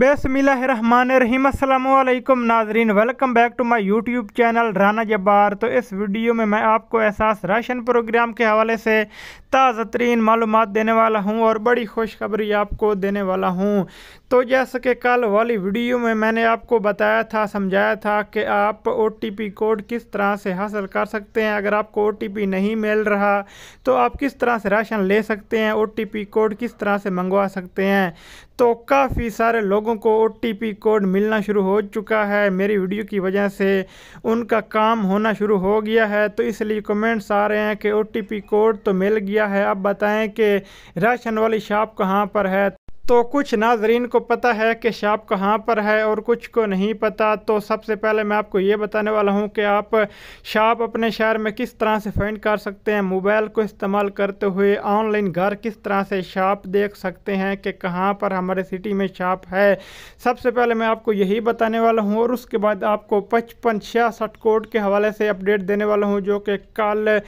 बेसमिल्लाम अल्लाम नाजरीन welcome back to my YouTube channel Rana Jabbar तो इस वीडियो में मैं आपको एहसास राशन प्रोग्राम के हवाले से ताज़ा तरीन मालूम देने वाला हूँ और बड़ी खुशखबरी आपको देने वाला हूँ तो जैसे कि कल वाली वीडियो में मैंने आपको बताया था समझाया था कि आप ओ कोड किस तरह से हासिल कर सकते हैं अगर आपको ओ नहीं मिल रहा तो आप किस तरह से राशन ले सकते हैं ओ कोड किस तरह से मंगवा सकते हैं तो काफ़ी सारे लोगों को ओ कोड मिलना शुरू हो चुका है मेरी वीडियो की वजह से उनका काम होना शुरू हो गया है तो इसलिए कमेंट्स आ रहे हैं कि ओ कोड तो मिल गया किया है आप बताएं कि राशन वाली शॉप कहाँ पर है तो कुछ नाजरीन को पता है कि शॉप कहाँ पर है और कुछ को नहीं पता तो सबसे पहले मैं आपको ये बताने वाला हूँ कि आप शॉप अपने शहर में किस तरह से फाइंड कर सकते हैं मोबाइल को इस्तेमाल करते हुए ऑनलाइन घर किस तरह से शॉप देख सकते हैं कि कहाँ पर हमारे सिटी में शॉप है सबसे पहले मैं आपको यही बताने वाला हूँ और उसके बाद आपको पचपन छियासठ कोड के हवाले से अपडेट देने वाला हूँ जो कि कल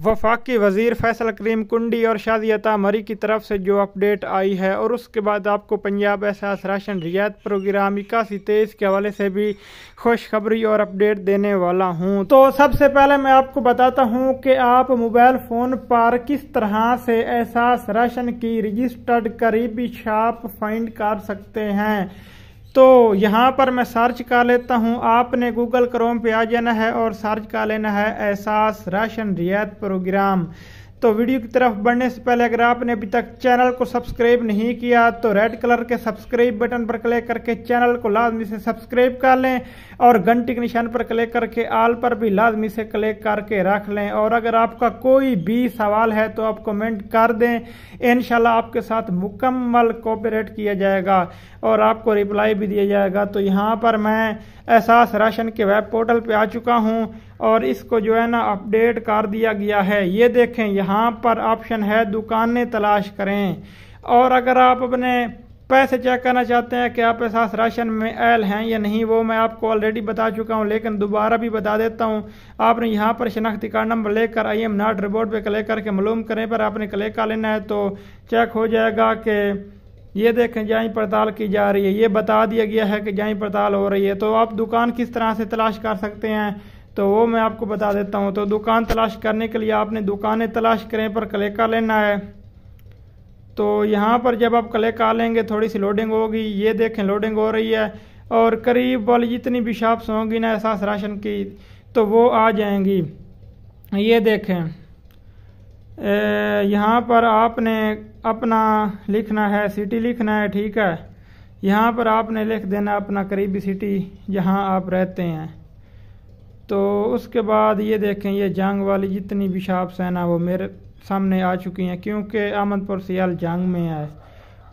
वफाकी वजीर फैसल करीम कुंडी और शादियता मरी की तरफ से जो अपडेट आई है और उसके बाद आपको पंजाब एहसास राशन रियायत प्रोग्राम इक्यासी तेईस के हवाले से भी खुशखबरी और अपडेट देने वाला हूं तो सबसे पहले मैं आपको बताता हूं कि आप मोबाइल फ़ोन पर किस तरह से एहसास राशन की रजिस्टर्ड करीबी शॉप फाइंड कर सकते हैं तो यहाँ पर मैं सर्च कर लेता हूँ आपने गूगल क्रोम पे आ जाना है और सर्च कर लेना है एहसास राशन रियायत प्रोग्राम तो वीडियो की तरफ बढ़ने से पहले अगर आपने अभी तक चैनल को सब्सक्राइब नहीं किया तो रेड कलर के सब्सक्राइब बटन पर क्लिक करके चैनल को लाजमी से सब्सक्राइब कर लें और घंटी के निशान पर क्लिक करके आल पर भी लाजमी से क्लिक करके रख लें और अगर आपका कोई भी सवाल है तो आप कमेंट कर दें इन आपके साथ मुकम्मल कोपरेट किया जाएगा और आपको रिप्लाई भी दिया जाएगा तो यहाँ पर मैं एहसास राशन के वेब पोर्टल पर आ चुका हूँ और इसको जो है ना अपडेट कर दिया गया है ये देखें यहाँ पर ऑप्शन है दुकानें तलाश करें और अगर आप अपने पैसे चेक करना चाहते हैं कि आपके साथ राशन में एल हैं या नहीं वो मैं आपको ऑलरेडी बता चुका हूं लेकिन दोबारा भी बता देता हूं आपने यहां पर शनाख्ती कार्ड नंबर लेकर आई एम नॉट रिपोर्ट पे क्लिक करके मालूम करें पर आपने क्लिक कर लेना है तो चेक हो जाएगा कि ये देखें जाँच पड़ताल की जा रही है ये बता दिया गया है कि जाँच पड़ताल हो रही है तो आप दुकान किस तरह से तलाश कर सकते हैं तो वो मैं आपको बता देता हूँ तो दुकान तलाश करने के लिए आपने दुकानें तलाश करें पर कलेका लेना है तो यहाँ पर जब आप कलेका लेंगे थोड़ी सी लोडिंग होगी ये देखें लोडिंग हो रही है और करीब वाली जितनी भी शॉप्स होंगी ना एहसास राशन की तो वो आ जाएंगी ये देखें यहाँ पर आपने अपना लिखना है सिटी लिखना है ठीक है यहाँ पर आपने लिख देना अपना करीबी सिटी जहाँ आप रहते हैं तो उसके बाद ये देखें ये जंग वाली जितनी भी शाप्स हैं ना वो मेरे सामने आ चुकी हैं क्योंकि आमदपुर सियाल जंग में आए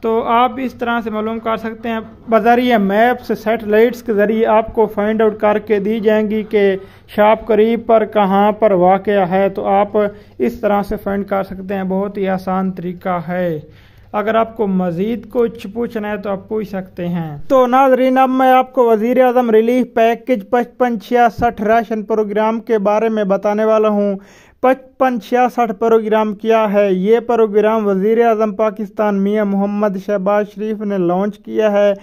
तो आप इस तरह से मालूम कर सकते हैं बज़रिए मैप से सेटेलाइट्स के ज़रिए आपको फाइंड आउट करके दी जाएंगी कि शाप करीब पर कहाँ पर वाक़ है तो आप इस तरह से फाइंड कर सकते हैं बहुत ही आसान तरीका है अगर आपको मजीद कुछ पूछना है तो आप पूछ सकते हैं तो नाजरीन अब मैं आपको वजीर अजम रिलीफ पैकेज पचपन छियासठ राशन प्रोग्राम के बारे में बताने वाला हूँ पचपन छियासठ प्रोग्राम क्या है ये प्रोग्राम वज़ी अजम पाकिस्तान मियाँ मोहम्मद शहबाज शरीफ ने लॉन्च किया है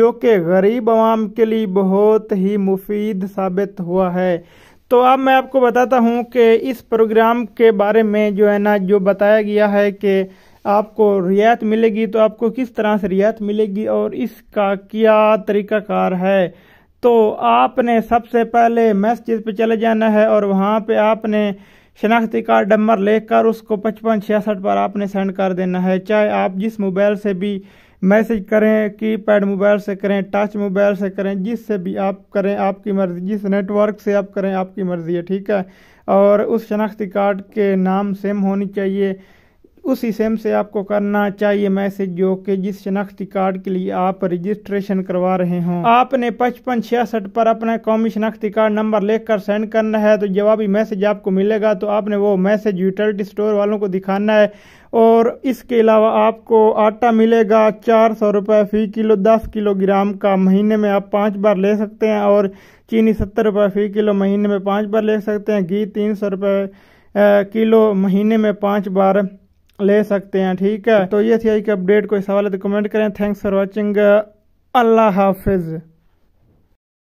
जो कि गरीब आवाम के लिए बहुत ही मुफीद साबित हुआ है तो अब मैं आपको बताता हूँ कि इस प्रोग्राम के बारे में जो है ना जो बताया गया है कि आपको रियायत मिलेगी तो आपको किस तरह से रियायत मिलेगी और इसका क्या तरीकाकार है तो आपने सबसे पहले मस्जिद पे चले जाना है और वहाँ पे आपने शनाख्ती कार्ड नंबर लेकर उसको पचपन छियासठ पर आपने सेंड कर देना है चाहे आप जिस मोबाइल से भी मैसेज करें की पैड मोबाइल से करें टच मोबाइल से करें जिससे भी आप करें आपकी मर्ज़ी जिस नेटवर्क से आप करें आपकी मर्ज़ी है ठीक है और उस शनाख्ती कार्ड के नाम सेम होनी चाहिए उस सेम से आपको करना चाहिए मैसेज जो कि जिस शनाख्ती कार्ड के लिए आप रजिस्ट्रेशन करवा रहे हों आपने पचपन छियासठ पर अपना कौमी शनाख्ती कार्ड नंबर लेकर सेंड करना है तो जवाबी मैसेज आपको मिलेगा तो आपने वो मैसेज यूटिलिटी स्टोर वालों को दिखाना है और इसके अलावा आपको आटा मिलेगा चार सौ रुपये फ़ी किलो दस किलोग्राम का महीने में आप पाँच बार ले सकते हैं और चीनी सत्तर रुपये फ़ी किलो महीने में पाँच बार ले सकते हैं घी तीन सौ रुपये किलो महीने में पाँच बार ले सकते हैं ठीक है तो ये थी आई की अपडेट कोई सवाल है तो कमेंट करें थैंक्स फॉर वॉचिंग अल्लाह हाफिज़